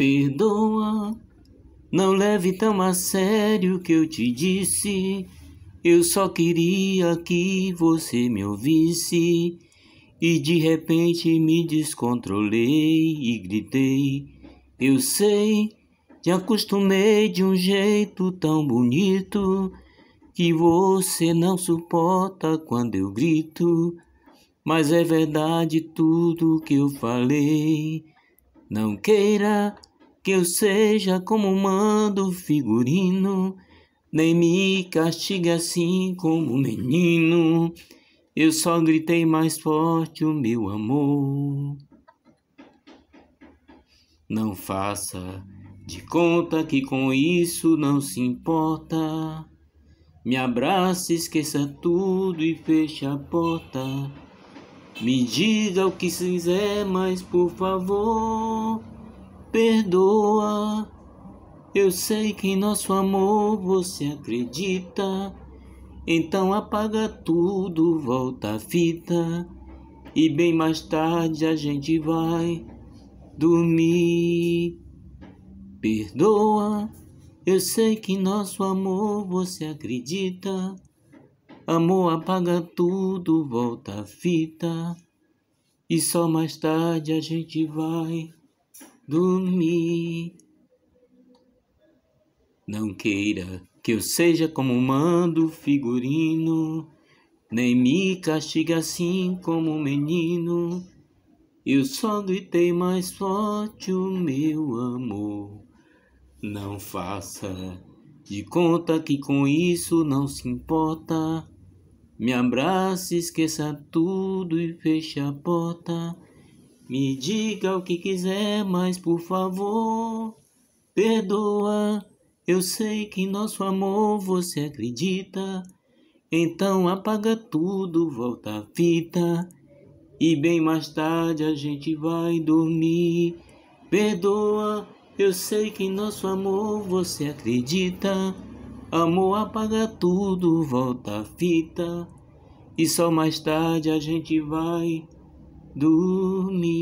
Perdoa, não leve tão a sério o que eu te disse. Eu só queria que você me ouvisse. E de repente me descontrolei e gritei. Eu sei, te acostumei de um jeito tão bonito que você não suporta quando eu grito. Mas é verdade tudo que eu falei. Não queira que eu seja como mando o figurino, nem me castiga assim como menino. Eu só gritei mais forte o meu amor. Não faça de conta que com isso não se importa. Me abraça, esqueça tudo e feche a porta. Me diga o que quiser, mas por favor. Perdoa, eu sei que em nosso amor você acredita. Então apaga tudo, volta a fita. E bem mais tarde a gente vai dormir. Perdoa, eu sei que em nosso amor você acredita. Amor apaga tudo, volta a fita. E só mais tarde a gente vai dormir. Não queira que eu seja como mando figurino, nem me castiga assim como menino. Eu só gritei mais forte o meu amor. Não faça de conta que com isso não se importa. Me abraça, esqueça tudo e feche a porta. Me diga o que quiser, mas por favor, perdoa. Eu sei que nosso amor você acredita. Então apaga tudo, volta a fita. E bem mais tarde a gente vai dormir. Perdoa, eu sei que nosso amor você acredita. Amor apaga tudo, volta a fita. E só mais tarde a gente vai dormir.